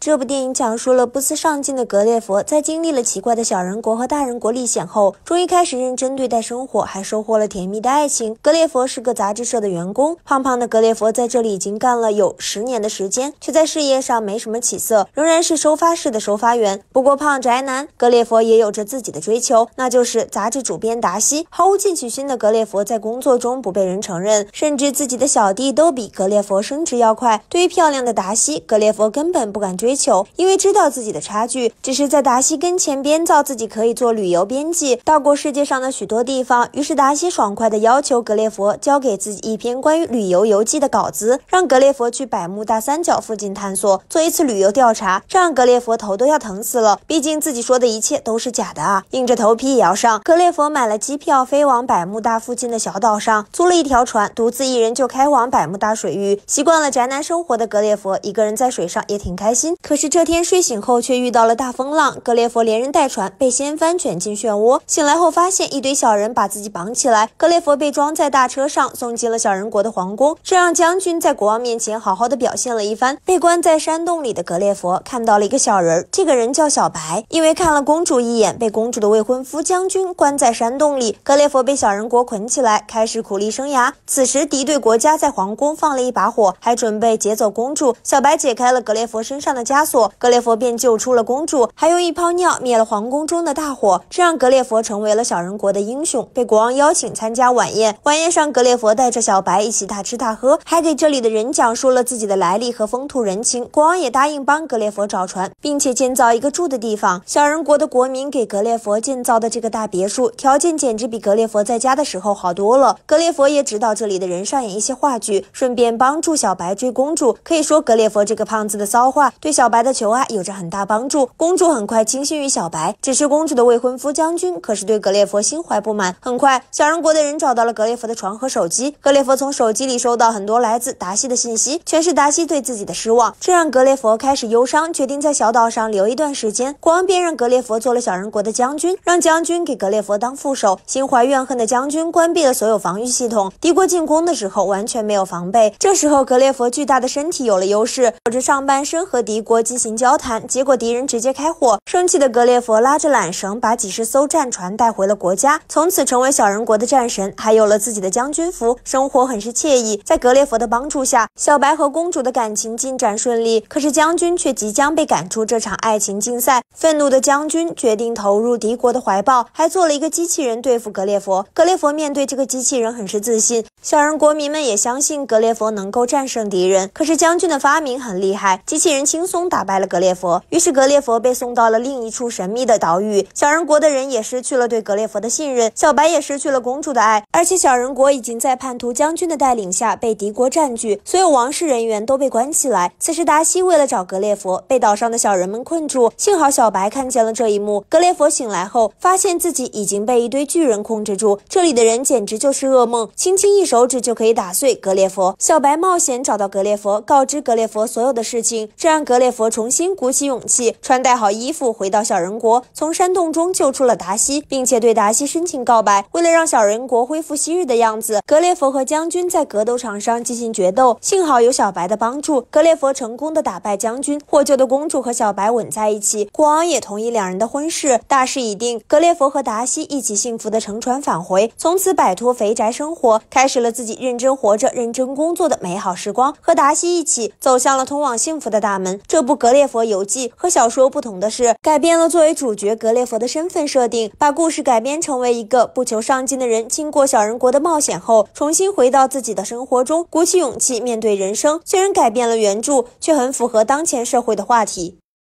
这部电影讲述了不思上进的格列佛，在经历了奇怪的小人国和大人国历险后，终于开始认真对待生活，还收获了甜蜜的爱情。格列佛是个杂志社的员工，胖胖的格列佛在这里已经干了有十年的时间，却在事业上没什么起色，仍然是收发室的收发员。不过胖宅男格列佛也有着自己的追求，那就是杂志主编达西。毫无进取心的格列佛在工作中不被人承认，甚至自己的小弟都比格列佛升职要快。对于漂亮的达西，格列佛根本不敢追。追求，因为知道自己的差距，只是在达西跟前编造自己可以做旅游编辑，到过世界上的许多地方。于是达西爽快地要求格列佛交给自己一篇关于旅游游记的稿子，让格列佛去百慕大三角附近探索，做一次旅游调查。这让格列佛头都要疼死了，毕竟自己说的一切都是假的啊！硬着头皮也要上。格列佛买了机票飞往百慕大附近的小岛上，租了一条船，独自一人就开往百慕大水域。习惯了宅男生活的格列佛，一个人在水上也挺开心。可是这天睡醒后却遇到了大风浪，格列佛连人带船被掀翻卷进漩涡。醒来后发现一堆小人把自己绑起来，格列佛被装在大车上送进了小人国的皇宫，这让将军在国王面前好好的表现了一番。被关在山洞里的格列佛看到了一个小人，这个人叫小白，因为看了公主一眼，被公主的未婚夫将军关在山洞里。格列佛被小人国捆起来，开始苦力生涯。此时敌对国家在皇宫放了一把火，还准备劫走公主。小白解开了格列佛身上的。枷锁，格列佛便救出了公主，还用一泡尿灭了皇宫中的大火，这让格列佛成为了小人国的英雄，被国王邀请参加晚宴。晚宴上，格列佛带着小白一起大吃大喝，还给这里的人讲述了自己的来历和风土人情。国王也答应帮格列佛找船，并且建造一个住的地方。小人国的国民给格列佛建造的这个大别墅，条件简直比格列佛在家的时候好多了。格列佛也指导这里的人上演一些话剧，顺便帮助小白追公主。可以说，格列佛这个胖子的骚话对小。小白的求爱有着很大帮助，公主很快倾心于小白。只是公主的未婚夫将军可是对格列佛心怀不满。很快，小人国的人找到了格列佛的床和手机。格列佛从手机里收到很多来自达西的信息，全是达西对自己的失望，这让格列佛开始忧伤，决定在小岛上留一段时间。国王便让格列佛做了小人国的将军，让将军给格列佛当副手。心怀怨恨的将军关闭了所有防御系统，敌国进攻的时候完全没有防备。这时候，格列佛巨大的身体有了优势，有着上半身和敌国。国进行交谈，结果敌人直接开火。生气的格列佛拉着缆绳，把几十艘战船带回了国家，从此成为小人国的战神，还有了自己的将军服，生活很是惬意。在格列佛的帮助下，小白和公主的感情进展顺利。可是将军却即将被赶出这场爱情竞赛。愤怒的将军决定投入敌国的怀抱，还做了一个机器人对付格列佛。格列佛面对这个机器人很是自信。小人国民们也相信格列佛能够战胜敌人，可是将军的发明很厉害，机器人轻松打败了格列佛。于是格列佛被送到了另一处神秘的岛屿。小人国的人也失去了对格列佛的信任，小白也失去了公主的爱。而且小人国已经在叛徒将军的带领下被敌国占据，所有王室人员都被关起来。此时达西为了找格列佛，被岛上的小人们困住。幸好小白看见了这一幕。格列佛醒来后，发现自己已经被一堆巨人控制住，这里的人简直就是噩梦。轻轻一。手指就可以打碎格列佛。小白冒险找到格列佛，告知格列佛所有的事情，这让格列佛重新鼓起勇气，穿戴好衣服，回到小人国，从山洞中救出了达西，并且对达西深情告白。为了让小人国恢复昔日的样子，格列佛和将军在格斗场上进行决斗。幸好有小白的帮助，格列佛成功的打败将军。获救的公主和小白吻在一起，国王也同意两人的婚事。大事已定，格列佛和达西一起幸福的乘船返回，从此摆脱肥宅生活，开始。了自己认真活着、认真工作的美好时光，和达西一起走向了通往幸福的大门。这部《格列佛游记》和小说不同的是，改变了作为主角格列佛的身份设定，把故事改编成为一个不求上进的人，经过小人国的冒险后，重新回到自己的生活中，鼓起勇气面对人生。虽然改变了原著，却很符合当前社会的话题。